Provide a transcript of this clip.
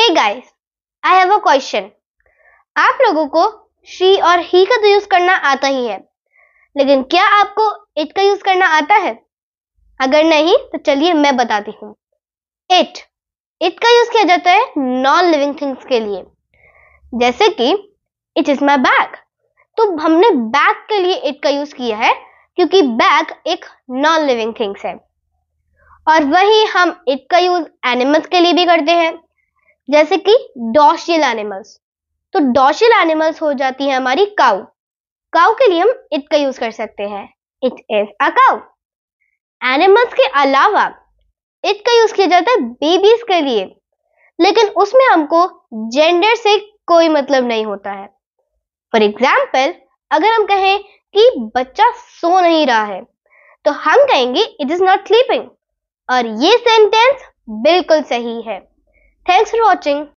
hey guys I have a question आप लोगों को शी और ही का तो यूज करना आता ही है लेकिन क्या आपको इट का यूज करना आता है अगर नहीं तो चलिए मैं बताती हूँ इट इट का यूज किया जाता है नॉन लिविंग थिंग्स के लिए जैसे कि इट इज माई बैग तो हमने बैग के लिए इट का यूज किया है क्योंकि बैग एक नॉन लिविंग थिंग्स है और वही हम इट का यूज एनिमल्स के लिए भी करते हैं जैसे कि डॉशियल एनिमल्स तो डॉशियल एनिमल्स हो जाती है हमारी काउ काउ के लिए हम इट का यूज कर सकते हैं it is a cow animals के अलावा इट का यूज किया जाता है बेबीज के लिए लेकिन उसमें हमको जेंडर से कोई मतलब नहीं होता है फॉर एग्जाम्पल अगर हम कहें कि बच्चा सो नहीं रहा है तो हम कहेंगे इट इज नॉट स्लीपिंग और ये सेंटेंस बिल्कुल सही है thanks for watching